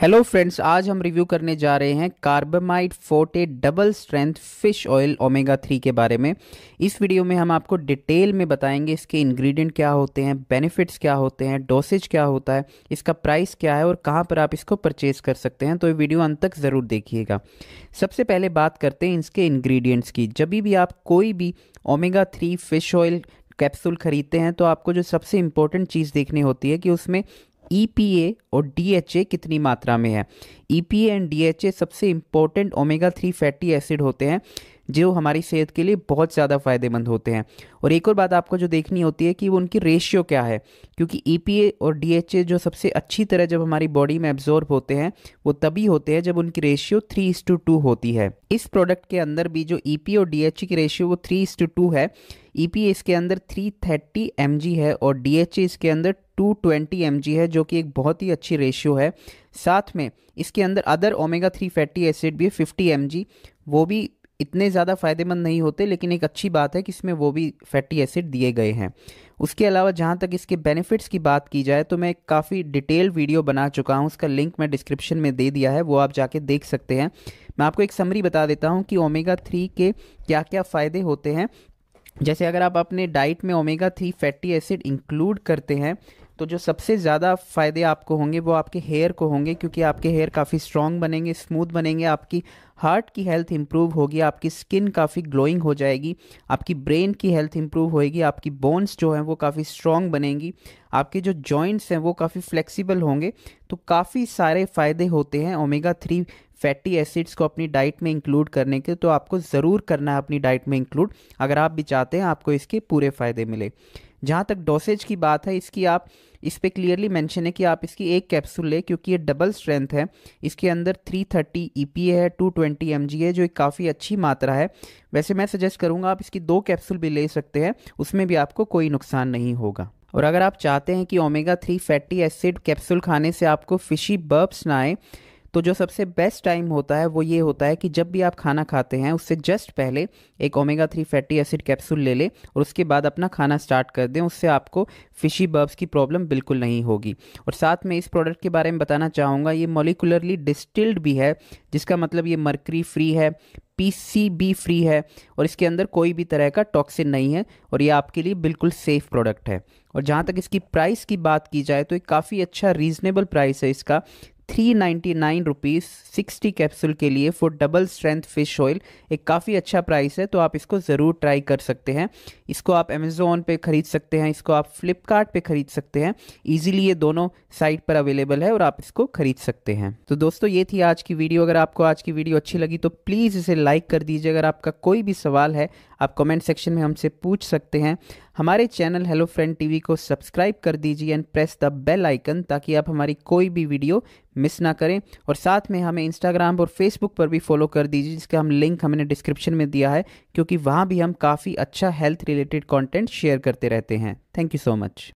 hello friends आज हम review करने जा रहे हैं Carbamide Forte double strength fish oil omega three के बारे में इस वीडियो में हम आपको डिटेल में बताएंगे इसके इंग्रेडिएंट क्या होते हैं बेनिफिट्स क्या होते हैं डोसेज क्या होता है इसका प्राइस क्या है और कहां पर आप इसको परचेज कर सकते हैं तो ये वीडियो अंत तक ज़रूर देखिएगा सबसे पहले बात करते हैं इसके इन्ग्रीडियंट्स की जब भी आप कोई भी omega three fish oil capsule ख़रीदते हैं तो आपको जो सबसे इम्पोर्टेंट चीज़ देखनी होती है कि उसमें ईपीए e और डीएचए कितनी मात्रा में है ईपीए एंड डीएचए सबसे important omega three fatty acid होते हैं जो हमारी सेहत के लिए बहुत ज़्यादा फ़ायदेमंद होते हैं और एक और बात आपको जो देखनी होती है कि वो उनकी रेशियो क्या है क्योंकि ई e और डी जो सबसे अच्छी तरह जब हमारी बॉडी में एब्जॉर्ब होते हैं वो तभी होते हैं जब उनकी रेशियो थ्री टू टू होती है इस प्रोडक्ट के अंदर भी जो ई e और डी की रेशियो वो थ्री टू है ई e इसके अंदर 330 mg है और डी इसके अंदर 220 ट्वेंटी है जो कि एक बहुत ही अच्छी रेशियो है साथ में इसके अंदर other omega three fatty acid भी 50 एम वो भी इतने ज़्यादा फ़ायदेमंद नहीं होते लेकिन एक अच्छी बात है कि इसमें वो भी फैटी एसिड दिए गए हैं उसके अलावा जहाँ तक इसके बेनिफिट्स की बात की जाए तो मैं काफ़ी डिटेल वीडियो बना चुका हूँ उसका लिंक मैं डिस्क्रिप्शन में दे दिया है वो आप जाके देख सकते हैं मैं आपको एक समरी बता देता हूँ कि ओमेगा थ्री के क्या क्या फ़ायदे होते हैं जैसे अगर आप अपने डाइट में omega three fatty acid include करते हैं तो जो सबसे ज़्यादा फ़ायदे आपको होंगे वो आपके हेयर को होंगे क्योंकि आपके हेयर काफ़ी स्ट्रॉन्ग बनेंगे स्मूथ बनेंगे आपकी हार्ट की हेल्थ इंप्रूव होगी आपकी स्किन काफ़ी ग्लोइंग हो जाएगी आपकी ब्रेन की हेल्थ इंप्रूव होएगी आपकी बोन्स जो हैं वो काफ़ी स्ट्रॉन्ग बनेंगी आपके जो जॉइंट्स हैं वो काफ़ी फ्लेक्सिबल होंगे तो काफ़ी सारे फ़ायदे होते हैं ओमेगा थ्री फैटी एसिड्स को अपनी डाइट में इंक्लूड करने के तो आपको ज़रूर करना है अपनी डाइट में इंक्लूड अगर आप भी चाहते हैं आपको इसके पूरे फ़ायदे मिले जहाँ तक डोसेज की बात है इसकी आप इस पर क्लियरली मैंशन है कि आप इसकी एक कैप्सूल लें क्योंकि ये डबल स्ट्रेंथ है इसके अंदर 330 ए e है 220 जी है जो एक काफ़ी अच्छी मात्रा है वैसे मैं सजेस्ट करूँगा आप इसकी दो कैप्सूल भी ले सकते हैं उसमें भी आपको कोई नुकसान नहीं होगा और अगर आप चाहते हैं कि omega three fatty acid capsule खाने से आपको फिशी बर्ब्स ना आए तो जो सबसे बेस्ट टाइम होता है वो ये होता है कि जब भी आप खाना खाते हैं उससे जस्ट पहले एक omega three fatty acid capsule ले लें और उसके बाद अपना खाना स्टार्ट कर दें उससे आपको फिशी बर्ब्स की प्रॉब्लम बिल्कुल नहीं होगी और साथ में इस प्रोडक्ट के बारे में बताना चाहूँगा ये मोलिकुलरली डिस्टिल्ड भी है जिसका मतलब ये मरकरी फ्री है पीसीबी फ्री है और इसके अंदर कोई भी तरह का टॉक्सिन नहीं है और ये आपके लिए बिल्कुल सेफ़ प्रोडक्ट है और जहाँ तक इसकी प्राइस की बात की जाए तो एक काफ़ी अच्छा रीज़नेबल प्राइस है इसका three ninety nine rupees sixty capsule के लिए for double strength fish oil एक काफ़ी अच्छा प्राइस है तो आप इसको ज़रूर ट्राई कर सकते हैं इसको आप अमेज़ोन पे ख़रीद सकते हैं इसको आप फ्लिपकार्ट पे ख़रीद सकते हैं ईजिली ये दोनों साइट पर अवेलेबल है और आप इसको ख़रीद सकते हैं तो दोस्तों ये थी आज की वीडियो अगर आपको आज की वीडियो अच्छी लगी तो प्लीज़ इसे लाइक कर दीजिए अगर आपका कोई भी सवाल है आप कमेंट सेक्शन में हमसे पूछ सकते हैं हमारे चैनल हेलो फ्रेंड टीवी को सब्सक्राइब कर दीजिए and press the bell icon ताकि आप हमारी कोई भी वीडियो मिस ना करें और साथ में हमें इंस्टाग्राम और फेसबुक पर भी फॉलो कर दीजिए जिसका हम लिंक हमने डिस्क्रिप्शन में दिया है क्योंकि वहाँ भी हम काफ़ी अच्छा हेल्थ रिलेटेड कॉन्टेंट शेयर करते रहते हैं थैंक यू सो मच